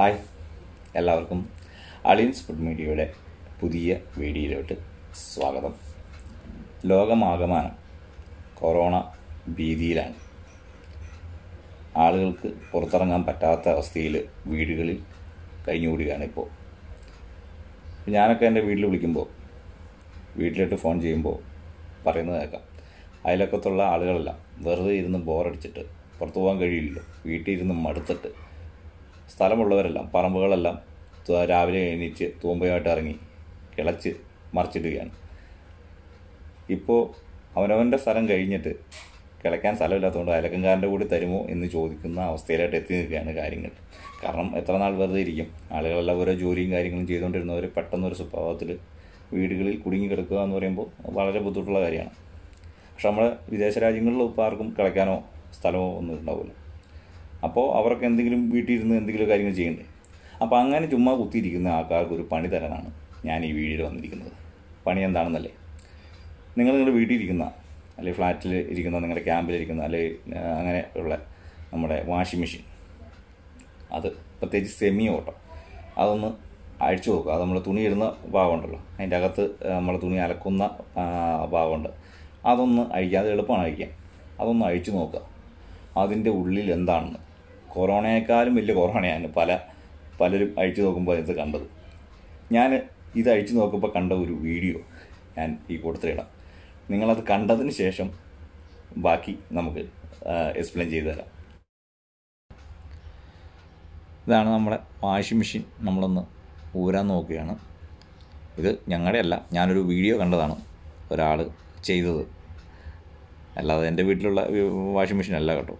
hi എല്ലാവർക്കും Aliyans food മീഡിയയുടെ പുതിയ വീഡിയോയിലോട്ട് സ്വാഗതം ലോകമാകമാനം കൊറോണ ഭീതിയിലാണ് ആളുകൾക്ക് പുറത്തിറങ്ങാൻ പറ്റാത്ത അവസ്ഥയിൽ വീടുകളിൽ കഴിഞ്ഞുകൂടുകയാണ് ഇപ്പോൾ ഞാനൊക്കെ എൻ്റെ വീട്ടിൽ വിളിക്കുമ്പോൾ വീട്ടിലോട്ട് ഫോൺ ചെയ്യുമ്പോൾ പറയുന്നത് കേൾക്കാം അതിലൊക്കത്തുള്ള ആളുകളെല്ലാം വെറുതെ ഇരുന്ന് ബോറടിച്ചിട്ട് പുറത്തു പോകാൻ കഴിയില്ലല്ലോ വീട്ടിൽ ഇരുന്ന് മടുത്തിട്ട് സ്ഥലമുള്ളവരെല്ലാം പറമ്പുകളെല്ലാം രാവിലെ എണീച്ച് തൂമ്പയുമായിട്ട് ഇറങ്ങി കിളച്ച് മറിച്ചിടുകയാണ് ഇപ്പോൾ അവനവൻ്റെ സ്ഥലം കഴിഞ്ഞിട്ട് കിളയ്ക്കാൻ സ്ഥലമില്ലാത്തതുകൊണ്ട് അയലക്കൻകാരൻ്റെ കൂടി തരുമോ എന്ന് ചോദിക്കുന്ന അവസ്ഥയിലായിട്ട് എത്തി നിൽക്കുകയാണ് കാര്യങ്ങൾ കാരണം എത്ര നാൾ വെറുതെ ഇരിക്കും ആളുകളെല്ലാം ഓരോ ജോലിയും കാര്യങ്ങളും ചെയ്തുകൊണ്ടിരുന്നവർ പെട്ടെന്നൊരു സ്വഭാവത്തിൽ വീടുകളിൽ കുടുങ്ങി കിടക്കുക എന്ന് പറയുമ്പോൾ വളരെ ബുദ്ധിമുട്ടുള്ള കാര്യമാണ് പക്ഷെ നമ്മൾ വിദേശ രാജ്യങ്ങളിൽ ഇപ്പോൾ ആർക്കും കിളയ്ക്കാനോ സ്ഥലമോ ഒന്നും ഉണ്ടാവില്ല അപ്പോൾ അവർക്ക് എന്തെങ്കിലും വീട്ടിലിരുന്ന് എന്തെങ്കിലും കാര്യങ്ങൾ ചെയ്യണ്ടേ അപ്പോൾ അങ്ങനെ ചുമ്മാ കുത്തിയിരിക്കുന്ന ആൾക്കാർക്ക് ഒരു പണി തരാനാണ് ഞാൻ ഈ വീഡിയോ വന്നിരിക്കുന്നത് പണി എന്താണെന്നല്ലേ നിങ്ങൾ നിങ്ങളുടെ വീട്ടിലിരിക്കുന്ന അല്ലെങ്കിൽ ഫ്ലാറ്റിൽ ഇരിക്കുന്ന നിങ്ങളുടെ ക്യാമ്പിലിരിക്കുന്ന അല്ലെങ്കിൽ അങ്ങനെ ഉള്ള നമ്മുടെ വാഷിംഗ് മെഷീൻ അത് പ്രത്യേകിച്ച് സെമി ഓട്ടം അതൊന്ന് അഴിച്ചു നോക്കുക അത് നമ്മൾ തുണി ഇടുന്ന ഭാഗമുണ്ടല്ലോ അതിൻ്റെ അകത്ത് നമ്മൾ തുണി അലക്കുന്ന ഭാഗമുണ്ട് അതൊന്ന് അഴിക്കുക അത് എളുപ്പമാണ് അഴിക്കാൻ അതൊന്ന് അഴിച്ചു നോക്കുക അതിൻ്റെ ഉള്ളിൽ എന്താണെന്ന് കൊറോണയെക്കാളും വലിയ കൊറോണയാണ് പല പലരും അഴിച്ചു നോക്കുമ്പോൾ അതിനകത്ത് കണ്ടത് ഞാൻ ഇത് അഴിച്ചു നോക്കുമ്പോൾ കണ്ട ഒരു വീഡിയോ ഞാൻ ഈ കൂട്ടത്തിലിടാം നിങ്ങളത് കണ്ടതിന് ശേഷം ബാക്കി നമുക്ക് എക്സ്പ്ലെയിൻ ചെയ്തു തരാം ഇതാണ് നമ്മുടെ വാഷിംഗ് മെഷീൻ നമ്മളൊന്ന് ഊരാൻ നോക്കുകയാണ് ഇത് ഞങ്ങളുടെ അല്ല ഞാനൊരു വീഡിയോ കണ്ടതാണ് ഒരാൾ ചെയ്തത് അല്ലാതെ എൻ്റെ വീട്ടിലുള്ള വാഷിംഗ് മെഷീൻ അല്ല കേട്ടോ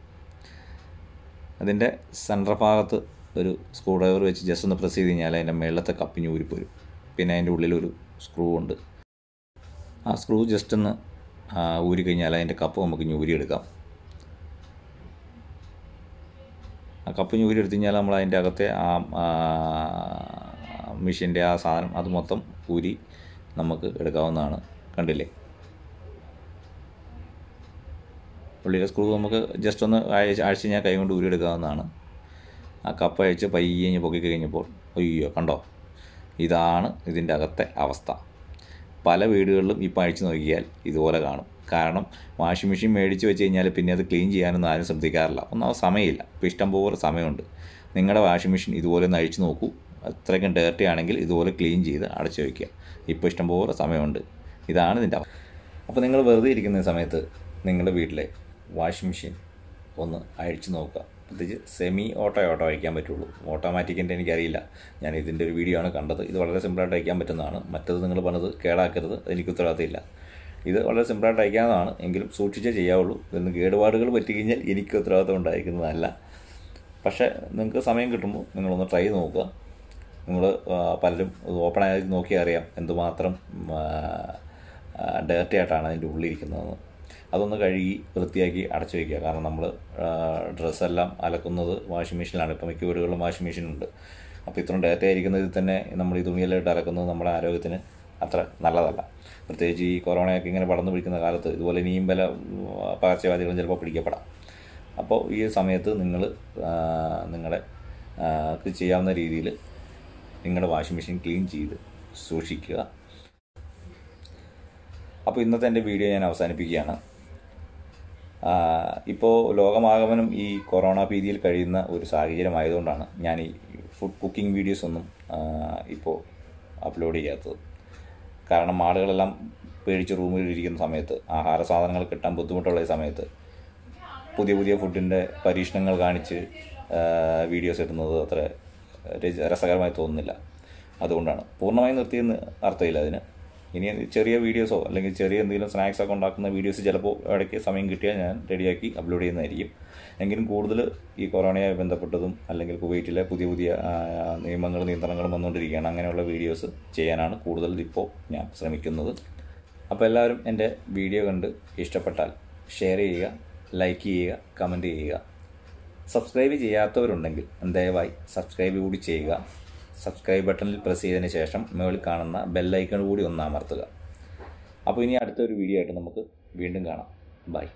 അതിൻ്റെ സെൻട്രൽ ഭാഗത്ത് ഒരു സ്ക്രൂ ഡ്രൈവർ വെച്ച് ജസ്റ്റ് ഒന്ന് പ്രസ് ചെയ്ത് കഴിഞ്ഞാൽ അതിൻ്റെ മേളത്തെ കപ്പിഞ്ഞ് ഊരിപ്പോരും പിന്നെ അതിൻ്റെ ഉള്ളിലൊരു സ്ക്രൂ ഉണ്ട് ആ സ്ക്രൂ ജസ്റ്റ് ഒന്ന് ഊരി കഴിഞ്ഞാൽ അതിൻ്റെ കപ്പ് നമുക്ക് ഞൂരിയെടുക്കാം ആ കപ്പ് ഞൂരിയെടുത്ത് കഴിഞ്ഞാൽ നമ്മൾ അതിൻ്റെ അകത്തെ ആ മെഷീൻ്റെ ആ സാധനം അത് മൊത്തം ഊരി നമുക്ക് എടുക്കാവുന്നതാണ് കണ്ടില്ലേ പുള്ളിയുടെ സ്ക്രൂ നമുക്ക് ജസ്റ്റ് ഒന്ന് ആഴ്ച ആഴ്ച ഞാൻ കൈ കൊണ്ട് ഊരിയെടുക്കാവുന്നതാണ് ആ കപ്പ അയച്ച് പയ്യഞ്ഞ് പൊക്കി കഴിഞ്ഞപ്പോൾ അയ്യോ കണ്ടോ ഇതാണ് ഇതിൻ്റെ അകത്തെ അവസ്ഥ പല വീടുകളിലും ഇപ്പോൾ അഴിച്ചു നോക്കിയാൽ ഇതുപോലെ കാണും കാരണം വാഷിംഗ് മെഷീൻ മേടിച്ച് വെച്ച് കഴിഞ്ഞാൽ പിന്നെ അത് ക്ലീൻ ചെയ്യാനൊന്നും ആരും ശ്രദ്ധിക്കാറില്ല ഒന്നാമത് സമയമില്ല ഇപ്പോൾ ഇഷ്ടം പോലെ സമയമുണ്ട് നിങ്ങളുടെ വാഷിംഗ് മെഷീൻ ഇതുപോലെ ഒന്ന് അഴിച്ചു നോക്കൂ അത്രയ്ക്കും ഡേർട്ടി ആണെങ്കിൽ ഇതുപോലെ ക്ലീൻ ചെയ്ത് അടച്ചു വയ്ക്കുക ഇപ്പോൾ ഇഷ്ടം പോലെ സമയമുണ്ട് ഇതാണ് ഇതിൻ്റെ അപ്പോൾ നിങ്ങൾ വെറുതെ ഇരിക്കുന്ന സമയത്ത് നിങ്ങളുടെ വീട്ടിലെ വാഷിംഗ് മെഷീൻ ഒന്ന് അഴിച്ചു നോക്കുക പ്രത്യേകിച്ച് സെമി ഓട്ടോ ഓട്ടോ അയക്കാൻ പറ്റുള്ളൂ ഓട്ടോമാറ്റിക്കിൻ്റെ എനിക്കറിയില്ല ഞാൻ ഇതിൻ്റെ ഒരു വീഡിയോ ആണ് കണ്ടത് ഇത് വളരെ സിമ്പിളായിട്ട് അയക്കാൻ പറ്റുന്നതാണ് മറ്റത് നിങ്ങൾ പറഞ്ഞത് കേടാക്കരുത് എനിക്ക് ഉത്തരവാദിത്തമില്ല ഇത് വളരെ സിമ്പിളായിട്ട് അയക്കാവുന്നതാണ് എങ്കിലും സൂക്ഷിച്ചേ ചെയ്യാവുള്ളൂ ഇതൊന്ന് കേടുപാടുകൾ പറ്റിക്കഴിഞ്ഞാൽ എനിക്ക് ഉത്തരവാദിത്തം ഉണ്ടായിരിക്കുന്നതല്ല പക്ഷേ നിങ്ങൾക്ക് സമയം കിട്ടുമ്പോൾ നിങ്ങളൊന്ന് ട്രൈ നോക്കുക നിങ്ങൾ പലരും ഓപ്പൺ ആയി നോക്കിയാൽ അറിയാം എന്തുമാത്രം ഡേർട്ടി ആയിട്ടാണ് അതിൻ്റെ ഉള്ളിലിരിക്കുന്നതെന്ന് അതൊന്ന് കഴുകി വൃത്തിയാക്കി അടച്ചു വയ്ക്കുക കാരണം നമ്മൾ ഡ്രസ്സെല്ലാം അലക്കുന്നത് വാഷിംഗ് മെഷീനിലാണ് ഇപ്പോൾ മിക്ക വീടുകളിലും വാഷിംഗ് മെഷീനുണ്ട് അപ്പോൾ ഇത്രയും ഡേറ്റ ഇതിൽ തന്നെ നമ്മൾ ഈ തുണിയെല്ലാം അലക്കുന്നത് നമ്മുടെ ആരോഗ്യത്തിന് അത്ര നല്ലതല്ല പ്രത്യേകിച്ച് ഈ കൊറോണയൊക്കെ ഇങ്ങനെ പടർന്നു പിടിക്കുന്ന കാലത്ത് ഇതുപോലെ ഇനിയും പല പകർച്ചവ്യാധികളും ചിലപ്പോൾ പിടിക്കപ്പെടാം അപ്പോൾ ഈ സമയത്ത് നിങ്ങൾ നിങ്ങളുടെ ചെയ്യാവുന്ന രീതിയിൽ നിങ്ങളുടെ വാഷിംഗ് മെഷീൻ ക്ലീൻ ചെയ്ത് സൂക്ഷിക്കുക അപ്പോൾ ഇന്നത്തെ എൻ്റെ വീഡിയോ ഞാൻ അവസാനിപ്പിക്കുകയാണ് ഇപ്പോൾ ലോകമാഗമനം ഈ കൊറോണ ഭീതിയിൽ കഴിയുന്ന ഒരു സാഹചര്യം ആയതുകൊണ്ടാണ് ഞാൻ ഈ ഫുഡ് കുക്കിംഗ് വീഡിയോസ് ഒന്നും ഇപ്പോൾ അപ്ലോഡ് ചെയ്യാത്തത് കാരണം ആളുകളെല്ലാം പേടിച്ച് റൂമിൽ ഇരിക്കുന്ന സമയത്ത് ആഹാര സാധനങ്ങൾ കിട്ടാൻ ബുദ്ധിമുട്ടുള്ള സമയത്ത് പുതിയ പുതിയ ഫുഡിൻ്റെ പരീക്ഷണങ്ങൾ കാണിച്ച് വീഡിയോസ് ഇടുന്നത് അത്ര രസകരമായി തോന്നുന്നില്ല അതുകൊണ്ടാണ് പൂർണ്ണമായി നിർത്തിയെന്ന് അർത്ഥമില്ല അതിന് ഇനി ചെറിയ വീഡിയോസോ അല്ലെങ്കിൽ ചെറിയ എന്തെങ്കിലും സ്നാക്സ് ഒക്കെ ഉണ്ടാക്കുന്ന വീഡിയോസ് ചിലപ്പോൾ ഇടയ്ക്ക് സമയം കിട്ടിയാൽ ഞാൻ റെഡിയാക്കി അപ്ലോഡ് ചെയ്യുന്നതായിരിക്കും എങ്കിലും കൂടുതൽ ഈ കൊറോണയുമായി ബന്ധപ്പെട്ടതും അല്ലെങ്കിൽ കുവൈറ്റിലെ പുതിയ പുതിയ നിയമങ്ങൾ നിയന്ത്രണങ്ങളും വന്നുകൊണ്ടിരിക്കുകയാണ് അങ്ങനെയുള്ള വീഡിയോസ് ചെയ്യാനാണ് കൂടുതൽ ഇപ്പോൾ ഞാൻ ശ്രമിക്കുന്നത് അപ്പോൾ എല്ലാവരും എൻ്റെ വീഡിയോ കണ്ട് ഇഷ്ടപ്പെട്ടാൽ ഷെയർ ചെയ്യുക ലൈക്ക് ചെയ്യുക കമൻറ്റ് ചെയ്യുക സബ്സ്ക്രൈബ് ചെയ്യാത്തവരുണ്ടെങ്കിൽ ദയവായി സബ്സ്ക്രൈബ് കൂടി ചെയ്യുക സബ്സ്ക്രൈബ് ബട്ടണിൽ പ്രസ് ചെയ്തതിന് ശേഷം മുകളിൽ കാണുന്ന ബെല്ലൈക്കൺ കൂടി ഒന്ന് അമർത്തുക അപ്പോൾ ഇനി അടുത്തൊരു വീഡിയോ ആയിട്ട് നമുക്ക് വീണ്ടും കാണാം ബൈ